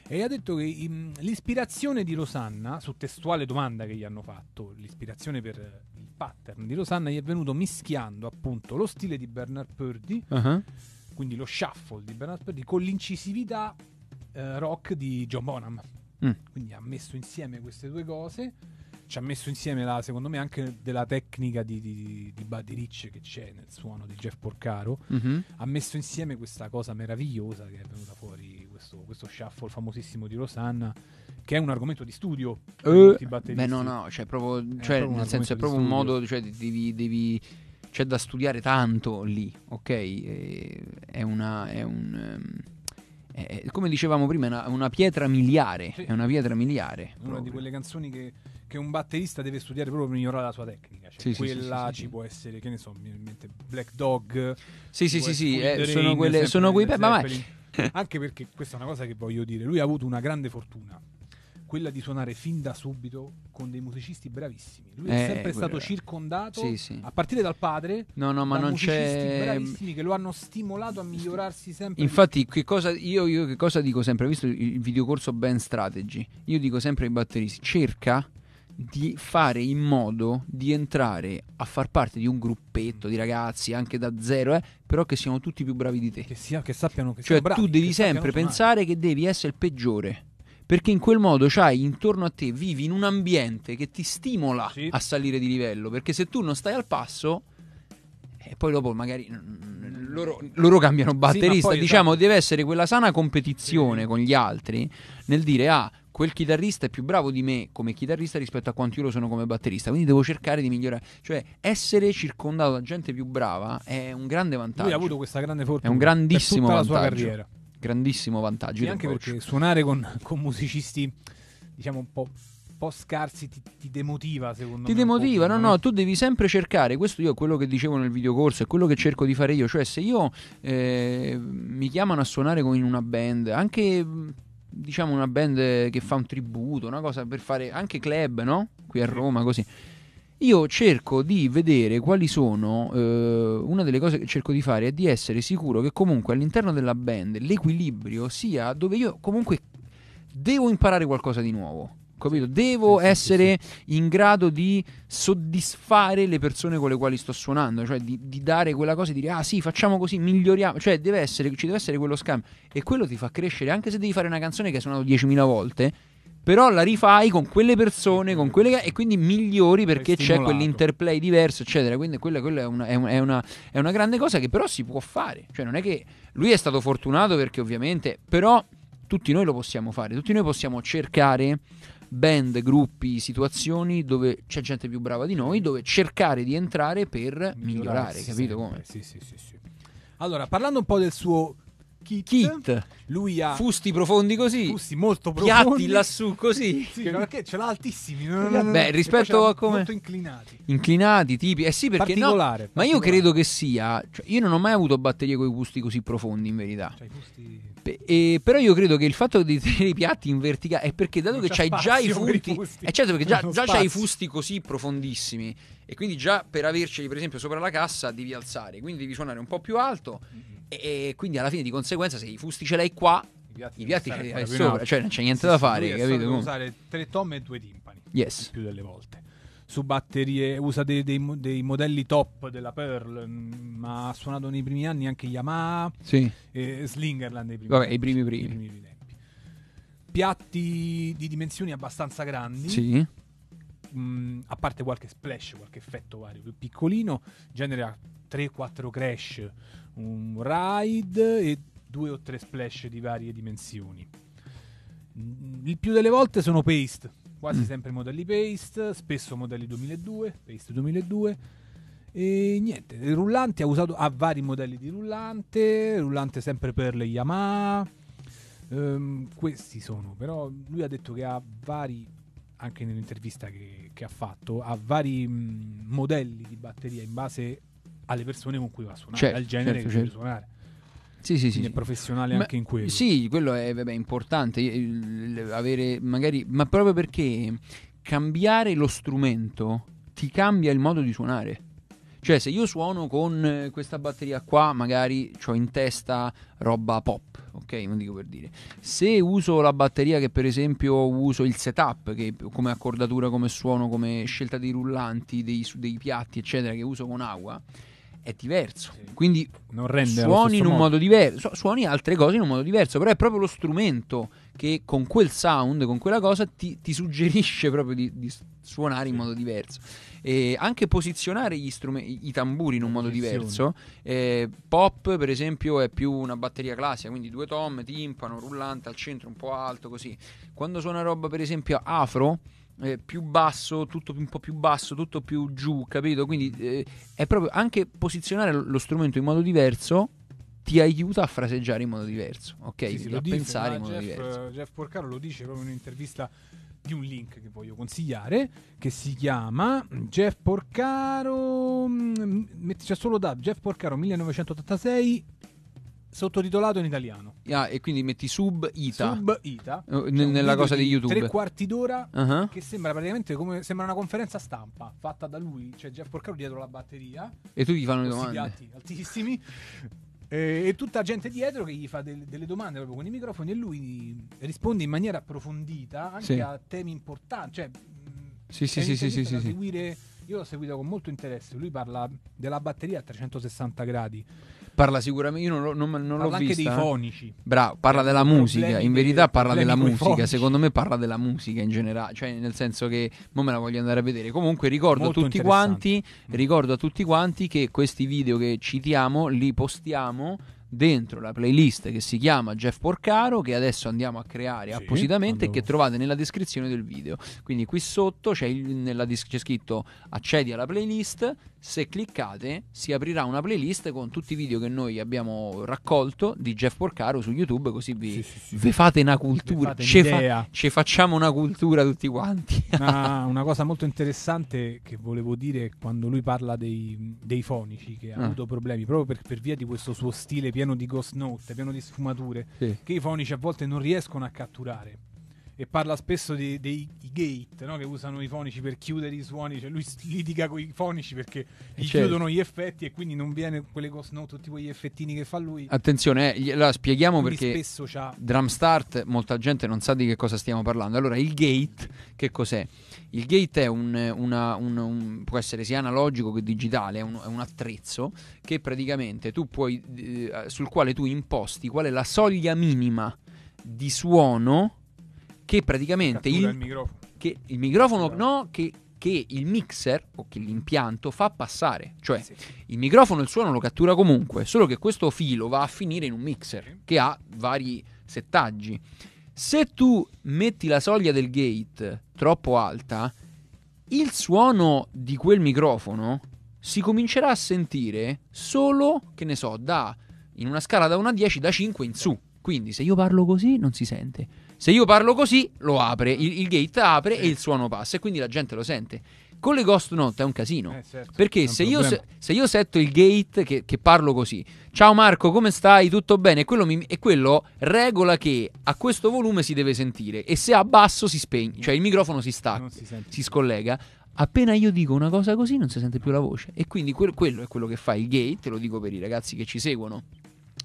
E ha detto che im, l'ispirazione di Rosanna, su testuale domanda che gli hanno fatto, l'ispirazione per il pattern di Rosanna gli è venuto mischiando appunto lo stile di Bernard Purdy, uh-huh. quindi lo shuffle di Bernard Purdy, con l'incisività eh, rock di John Bonham. Mm. Quindi ha messo insieme queste due cose. Ci ha messo insieme, la, secondo me, anche della tecnica di, di, di Buddy Rich che c'è nel suono di Jeff Porcaro. Mm-hmm. Ha messo insieme questa cosa meravigliosa che è venuta fuori, questo, questo shuffle famosissimo di Rosanna che è un argomento di studio. Uh, beh, no, no, cioè proprio, cioè, proprio nel senso è proprio un modo, cioè, devi, devi, c'è da studiare tanto lì, ok? È, una, è un... Um eh, eh, come dicevamo prima, è una, una pietra miliare. Sì. È una pietra miliare. Una proprio. di quelle canzoni che, che, un batterista deve studiare proprio per migliorare la sua tecnica. Cioè, sì, quella sì, ci può essere, che ne so, mi mente Black Dog. Sì, sì, sì, sì. Eh, sono, quelle, sono quei. Ma anche perché questa è una cosa che voglio dire. Lui ha avuto una grande fortuna quella di suonare fin da subito con dei musicisti bravissimi. Lui eh, è sempre quello. Eh, stato circondato, sì, sì. a partire dal padre, no, no, ma non c'è... bravissimi che lo hanno stimolato a migliorarsi sempre. Infatti, che cosa, io, io che cosa dico sempre, visto il videocorso Ben Strategy, io dico sempre ai batteristi, cerca di fare in modo di entrare a far parte di un gruppetto di ragazzi anche da zero, eh, però che siano tutti più bravi di te. Che, sia, che sappiano che cioè, bravi, tu devi sempre pensare suonare. che devi essere il peggiore perché in quel modo c'hai intorno a te, vivi in un ambiente che ti stimola sì. a salire di livello, perché se tu non stai al passo, e eh, poi dopo magari loro, loro cambiano batterista, sì, diciamo esatto. deve essere quella sana competizione sì. con gli altri nel dire ah quel chitarrista è più bravo di me come chitarrista rispetto a quanto io lo sono come batterista, quindi devo cercare di migliorare, cioè essere circondato da gente più brava è un grande vantaggio. Lui ha avuto questa grande fortuna, è un grandissimo per tutta vantaggio. la sua carriera grandissimo vantaggio. E anche perché suonare con, con, musicisti, diciamo, un po', un po scarsi ti, ti, demotiva, secondo ti me. Ti demotiva, no, no, tu devi sempre cercare, questo io è quello che dicevo nel videocorso, è quello che cerco di fare io, cioè se io eh, mi chiamano a suonare con una band, anche diciamo una band che fa un tributo, una cosa per fare anche club, no? Qui a Roma, così io cerco di vedere quali sono, eh, una delle cose che cerco di fare è di essere sicuro che comunque all'interno della band l'equilibrio sia dove io comunque devo imparare qualcosa di nuovo. Capito? Devo sì, essere sì, sì. in grado di soddisfare le persone con le quali sto suonando, cioè di, di dare quella cosa e dire ah sì, facciamo così, miglioriamo, cioè deve essere, ci deve essere quello scambio e quello ti fa crescere anche se devi fare una canzone che hai suonato 10.000 volte però la rifai con quelle persone con quelle, e quindi migliori perché c'è quell'interplay diverso, eccetera. Quindi quella, quella è, una, è, una, è, una, è, una, grande cosa che però si può fare. Cioè, non è che lui è stato fortunato perché ovviamente, però tutti noi lo possiamo fare, tutti noi possiamo cercare band, gruppi, situazioni dove c'è gente più brava di noi, dove cercare di entrare per migliorare, migliorare capito sempre. come? Sì, sì, sì, sì. Allora, parlando un po' del suo Kit. Kit. Lui ha fusti profondi così, fusti molto profondi, piatti lassù così. sì, perché ce l'ha altissimi. Beh, rispetto cioè, a come molto inclinati. Inclinati, tipi. Eh sì, perché particolare, no, particolare. Ma io credo che sia, cioè, io non ho mai avuto batterie con i gusti così profondi in verità. Cioè, gusti... Pe- e, però io credo che il fatto di tenere i piatti in verticale è perché dato non che c'hai già i fusti, fusti. Eh, certo perché già, già c'hai i fusti così profondissimi e quindi già per averceli per esempio sopra la cassa devi alzare, quindi devi suonare un po' più alto. Mm-hmm e, e quindi alla fine di conseguenza se i fusti ce l'hai qua, i piatti ce li hai sopra, cioè non c'è niente sì, da fare, capito? usare tre tom e due timpani, yes. più delle volte. Su batterie, usa dei, dei, dei, modelli top della Pearl, mm, ma ha suonato nei primi anni anche Yamaha sì. e Slingerland nei primi, Vabbè, anni, i primi, primi. I primi tempi. Piatti di dimensioni abbastanza grandi, sì. Mm, a parte qualche splash, qualche effetto vario più piccolino, genera 3-4 crash un ride e due o tre splash di varie dimensioni. Il più delle volte sono paste, quasi mm. sempre modelli paste, spesso modelli 2002, paste 2002. E niente, il rullante ha usato ha vari modelli di rullante, rullante sempre per le Yamaha. Ehm, questi sono, però lui ha detto che ha vari, anche nell'intervista che, che ha fatto, ha vari mh, mm, modelli di batteria in base alle persone con cui va a suonare, certo, al genere certo, che certo. deve suonare. Sì, sì, sì. È professionale ma anche in quello. Sì, quello è vabbè, importante. Eh, avere magari, ma proprio perché cambiare lo strumento ti cambia il modo di suonare. Cioè, se io suono con eh, questa batteria qua, magari ho in testa roba pop, ok? Non dico per dire. Se uso la batteria che per esempio uso il setup, che come accordatura, come suono, come scelta dei rullanti, dei, dei piatti, eccetera, che uso con acqua, è diverso. Sì. Quindi suoni in un modo, modo diverso, suoni altre cose in un modo diverso, però è proprio lo strumento che con quel sound, con quella cosa, ti, ti suggerisce proprio di, di suonare sì. in modo diverso. E anche posizionare strume- i tamburi in un modo diverso. Eh, pop, per esempio, è più una batteria classica, quindi due tom, timpano, rullante al centro, un po' alto, così. Quando suona roba, per esempio, afro eh, più basso, tutto un po' più basso, tutto più giù, capito? Quindi eh, è proprio anche posizionare lo strumento in modo diverso ti aiuta a fraseggiare in modo diverso, ok? Sì, sì, a dice, pensare in modo Jeff, diverso. Eh, Jeff Porcaro lo dice proprio in un'intervista di un link che voglio consigliare che si chiama Jeff Porcaro c'è mm, solo da Jeff Porcaro 1986 sottotitolato in italiano. Ah, e quindi metti sub Ita. Sub Ita. Eh, N- cioè nella cosa di, di YouTube. Tre quarti d'ora uh-huh. che sembra praticamente come sembra una conferenza stampa fatta da lui, cioè Jeff Porcaro dietro la batteria. E tu gli fanno le domande. Piatti altissimi. e, e tutta gente dietro che gli fa del, delle domande proprio con i microfoni e lui risponde in maniera approfondita anche sì. a temi importanti. Cioè, sì, sì, sì, sì, sì, sì, seguire, Io l'ho seguito con molto interesse. Lui parla della batteria a 360 gradi parla sicuramente. Io non, non, non parla l'ho anche vista. dei fonici. Bravo, parla eh, della musica. In verità parla della musica. Secondo me parla della musica in generale. Cioè, nel senso che non me la voglio andare a vedere. Comunque, ricordo a, tutti quanti, mm. ricordo a tutti quanti che questi video che citiamo li postiamo dentro la playlist che si chiama Jeff Porcaro che adesso andiamo a creare sì, appositamente e che trovate nella descrizione del video quindi qui sotto c'è, il, dis- c'è, scritto accedi alla playlist se cliccate si aprirà una playlist con tutti i video che noi abbiamo raccolto di Jeff Porcaro su YouTube così vi, sì, sì, sì. vi fate una cultura, ci fa, facciamo una cultura tutti quanti. una, una, cosa molto interessante che volevo dire quando lui parla dei, dei fonici che ha ah. avuto problemi proprio per, per, via di questo suo stile pieno di ghost note, pieno di sfumature che i fonici a volte non riescono a catturare e parla spesso dei, dei gate no? che usano i fonici per chiudere i suoni, cioè lui litiga con i fonici perché eh, gli certo. chiudono gli effetti e quindi non viene quelle cose, no, tutti quegli effettini che fa lui. Attenzione, eh, allora spieghiamo quindi perché c'ha... drum start molta gente non sa di che cosa stiamo parlando. Allora il gate che cos'è? Il gate è un, una, un, un, può essere sia analogico che digitale, è un, è un attrezzo che praticamente tu puoi, eh, sul quale tu imposti qual è la soglia minima di suono che praticamente il, il, microfono, che il microfono no, che, che il mixer o che l'impianto fa passare, cioè sì. il microfono il suono lo cattura comunque, solo che questo filo va a finire in un mixer sì. che ha vari settaggi. Se tu metti la soglia del gate troppo alta, il suono di quel microfono si comincerà a sentire solo, che ne so, da in una scala da 1 a 10, da 5 in su. Quindi se io parlo così non si sente se io parlo così, lo apre, il, il gate apre sì. e il suono passa e quindi la gente lo sente. Con le ghost note è un casino. Eh, certo, perché un se, io, se, io, setto il gate che, che, parlo così, ciao Marco, come stai? Tutto bene? E quello, mi, e quello, regola che a questo volume si deve sentire e se abbasso si spegne, cioè il microfono si stacca, si, si scollega appena io dico una cosa così non si sente più la voce e quindi quel, quello è quello che fa il gate, lo dico per i ragazzi che ci seguono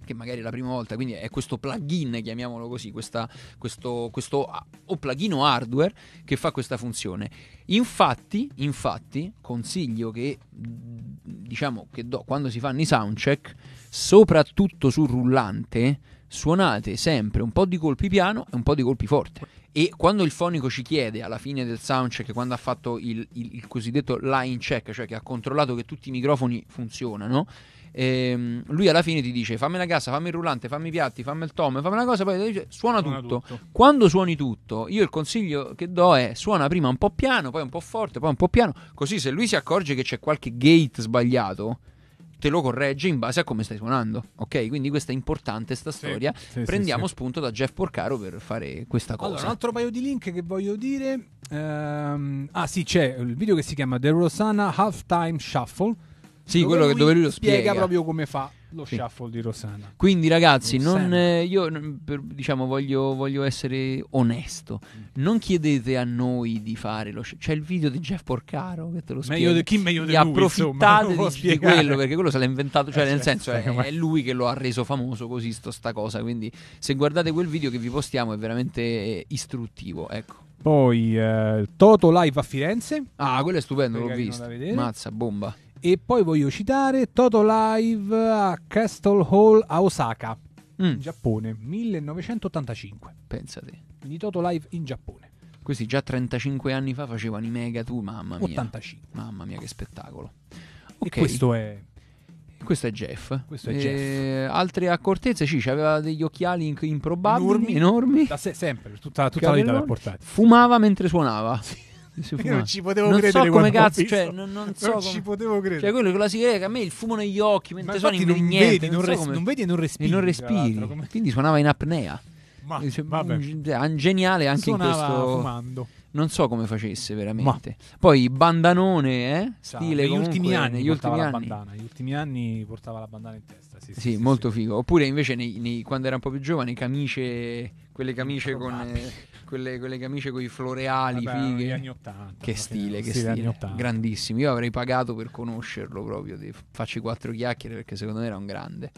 che magari è la prima volta, quindi è questo plugin, chiamiamolo così, questa, questo, questo ah, o plugin o hardware che fa questa funzione. Infatti, infatti, consiglio che mm, diciamo che do, quando si fanno i soundcheck, soprattutto sul rullante, suonate sempre un po' di colpi piano e un po' di colpi forte. E quando il fonico ci chiede alla fine del soundcheck, quando ha fatto il, il, il cosiddetto line check, cioè che ha controllato che tutti i microfoni funzionano, e ehm, lui alla fine ti dice fammi la cassa, fammi il rullante, fammi i piatti, fammi il tom, fammi una cosa, poi dice suona, suona tutto. tutto. Quando suoni tutto, io il consiglio che do è suona prima un po' piano, poi un po' forte, poi un po' piano, così se lui si accorge che c'è qualche gate sbagliato, te lo corregge in base a come stai suonando. Ok, quindi questa è importante sta storia. Sì, Prendiamo sì, sì. spunto da Jeff Porcaro per fare questa cosa. Allora, un altro paio di link che voglio dire. Ehm, ah, sì, c'è il video che si chiama The Rosanna Halftime Shuffle sì, dove quello che dove lui lo spiega. spiega proprio come fa lo sì. shuffle di Rossana. Quindi ragazzi, non, eh, io per, diciamo, voglio, voglio, essere onesto. Mm. Non chiedete a noi di fare lo shuffle. C'è cioè, il video di Jeff Porcaro che te lo spiega. Meglio di chi meglio di lui, approfittate di, di, quello perché quello se l'ha inventato, cioè eh, nel certo, senso cioè, è, è, lui che lo ha reso famoso così sto, sta cosa, quindi se guardate quel video che vi postiamo è veramente eh, istruttivo, ecco. Poi eh, Toto Live a Firenze. Ah, quello è stupendo, perché l'ho visto. Mazza, bomba. E poi voglio citare Toto Live a Castle Hall a Osaka, mm. in Giappone, 1985. Pensate. Quindi Toto Live in Giappone. Questi già 35 anni fa facevano i mega tu, mamma mia. 85. Mamma mia che spettacolo. Okay. E questo è questo è Jeff. Questo è Jeff. Eh, altre accortezze, sì, aveva degli occhiali improbabili, enormi. enormi. Da se- sempre, tutta, tutta la vita l'ha portata. Fumava mentre suonava. Sì. Io non ci potevo non credere. So come cazzo, cioè, non, non, so non come... ci potevo credere. Cioè, quello con la sigaretta, a me il fumo negli occhi, mentre sono non vedi, niente, non, res- come... non vedi e non respiri. E non respiri. Come... Quindi suonava in apnea. Ma dice, vabbè. Mm, cioè, geniale anche Suonava in questo fumando. non so come facesse veramente Ma. poi bandanone eh? stile negli ultimi anni negli ultimi anni. Bandana, gli ultimi anni portava la bandana in testa sì, sì, sì, sì molto figo oppure invece nei, nei, quando era un po' più giovane camicie quelle camicie con eh, quelle, quelle camicie con i floreali Vabbè, fighe. anni 80. Che stile, che stile. Grandissimo. Io avrei pagato per conoscerlo proprio. facci quattro chiacchiere perché secondo me era un grande.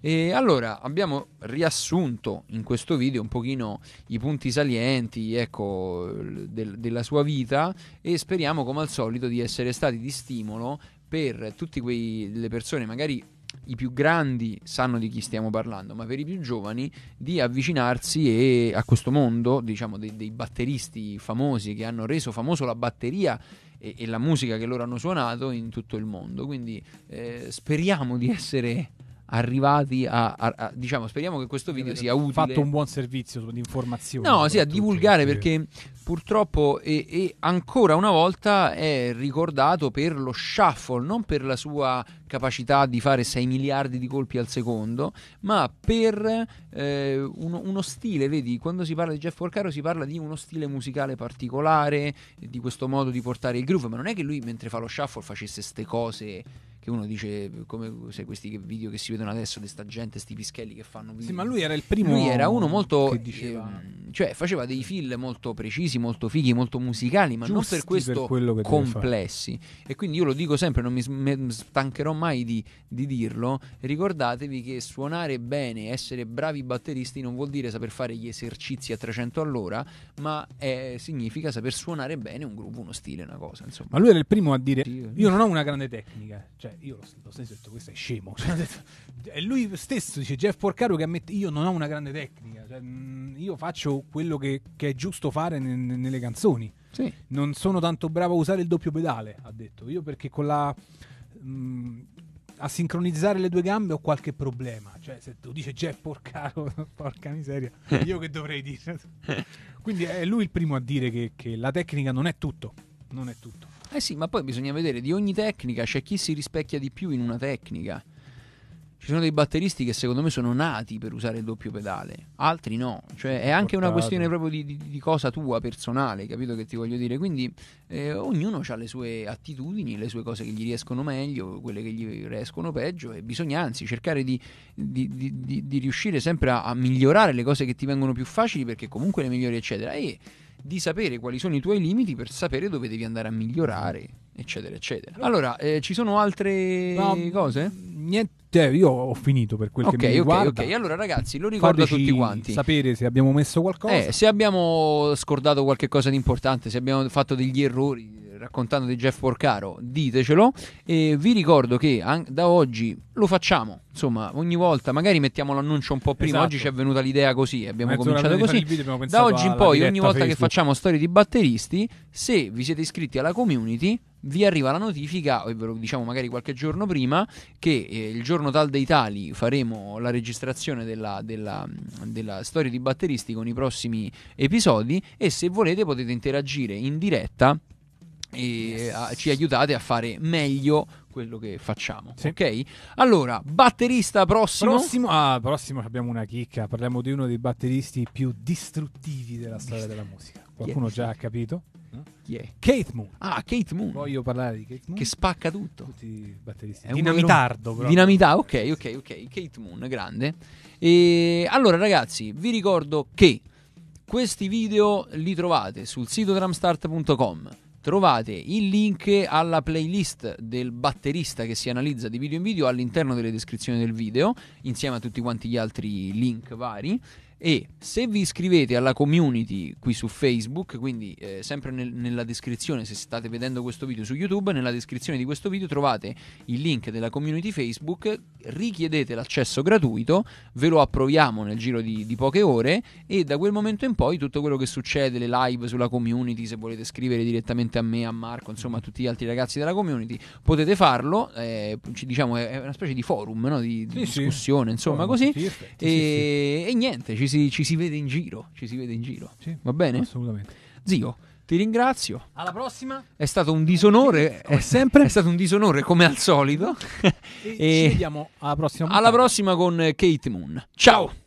E allora abbiamo riassunto in questo video un pochino i punti salienti ecco, del, della sua vita e speriamo come al solito di essere stati di stimolo per tutte quelle persone magari i più grandi sanno di chi stiamo parlando, ma per i più giovani di avvicinarsi a questo mondo, diciamo, dei, dei batteristi famosi che hanno reso famoso la batteria e, e, la musica che loro hanno suonato in tutto il mondo. Quindi eh, speriamo di essere arrivati a, a, a, diciamo speriamo che questo video sia utile fatto un buon servizio di informazione no sì a divulgare perché purtroppo e, è ancora una volta è ricordato per lo shuffle non per la sua capacità di fare 6 miliardi di colpi al secondo ma per eh, uno, uno, stile vedi quando si parla di Jeff Porcaro si parla di uno stile musicale particolare di questo modo di portare il groove ma non è che lui mentre fa lo shuffle facesse ste cose che uno dice come se questi video che si vedono adesso di sta gente, questi pischelli che fanno video. Sì, ma lui era il primo. Lui era uno molto che diceva. Eh, cioè faceva dei film molto precisi, molto fighi, molto musicali, ma Giusti non per questo per complessi. E quindi io lo dico sempre, non mi, mi stancherò mai di, di dirlo, ricordatevi che suonare bene, essere bravi batteristi non vuol dire saper fare gli esercizi a 300 all'ora, ma è, eh, significa saper suonare bene un gruppo, uno stile, una cosa. Insomma. Ma lui era il primo a dire: Io non ho una grande tecnica, cioè io l'ho, l'ho ho detto, questo è scemo. Cioè, e lui stesso dice, Jeff Porcaro, che ammette, io non ho una grande tecnica, cioè, mm, io faccio quello che, che è giusto fare ne, nelle canzoni. Sì. Non sono tanto bravo a usare il doppio pedale, ha detto, io perché con la... Mh, mm, a sincronizzare le due gambe ho qualche problema. Cioè, se tu dici Jeff Porcaro, porca miseria, io che dovrei dire. Quindi è lui il primo a dire che, che la tecnica non è tutto non è tutto. Eh sì, ma poi bisogna vedere di ogni tecnica, c'è chi si rispecchia di più in una tecnica. Ci sono dei batteristi che secondo me sono nati per usare il doppio pedale, altri no. Cioè è anche Portato. una questione proprio di, di, di, cosa tua personale, capito che ti voglio dire? Quindi eh, ognuno ha le sue attitudini, le sue cose che gli riescono meglio, quelle che gli riescono peggio e bisogna anzi cercare di, di riuscire sempre a, a, migliorare le cose che ti vengono più facili perché comunque le migliori eccetera. E di sapere quali sono i tuoi limiti per sapere dove devi andare a migliorare, eccetera, eccetera. Allora, eh, ci sono altre no, cose? Niente, io ho finito per quel okay, che mi riguarda. Ok, ok, allora ragazzi, lo ricordo Fateci a tutti quanti. sapere se abbiamo messo qualcosa. Eh, se abbiamo scordato qualche cosa di importante, se abbiamo fatto degli errori raccontando di Jeff Porcaro, ditecelo. E vi ricordo che an- da oggi lo facciamo. Insomma, ogni volta, magari mettiamo l'annuncio un po' prima. Esatto. Oggi ci è venuta l'idea così, abbiamo Mezz'ora cominciato così. Video, da oggi in poi, ogni volta Facebook. che facciamo storie di batteristi, se vi siete iscritti alla community, vi arriva la notifica, o ve lo diciamo magari qualche giorno prima, che eh, il giorno tal dei tali faremo la registrazione della, della, della, storia di batteristi con i prossimi episodi e se volete potete interagire in diretta e a, ci aiutate a fare meglio quello che facciamo. Sì. Ok? Allora, batterista prossimo. Prossimo, ah, prossimo abbiamo una chicca. Parliamo di uno dei batteristi più distruttivi della storia della musica. Qualcuno già ha capito? Chi è? Kate Moon. Ah, Kate Moon. Voglio parlare di Kate Moon. Che spacca tutto. Tutti i batteristi. È Dinamitardo, un... Dinamità, ok, ok, ok. Kate Moon, grande. E allora, ragazzi, vi ricordo che questi video li trovate sul sito drumstart.com trovate il link alla playlist del batterista che si analizza di video in video all'interno delle descrizioni del video, insieme a tutti quanti gli altri link vari. E se vi iscrivete alla community qui su Facebook, quindi eh, sempre nel, nella descrizione, se state vedendo questo video su YouTube, nella descrizione di questo video trovate il link della community Facebook, richiedete l'accesso gratuito, ve lo approviamo nel giro di, di poche ore e da quel momento in poi tutto quello che succede, le live sulla community, se volete scrivere direttamente a me, a Marco, insomma a tutti gli altri ragazzi della community, potete farlo, eh, diciamo è una specie di forum, no? di, di sì, discussione, sì. insomma oh, così. Sì, e, e niente, ci ci si, ci si vede in giro. Ci si vede in giro. Sì, Va bene? Assolutamente. Zio, ti ringrazio. Alla prossima. È stato un disonore, come sempre. È stato un disonore come al solito. e, e ci vediamo alla prossima. Alla prossima con Kate Moon. Ciao.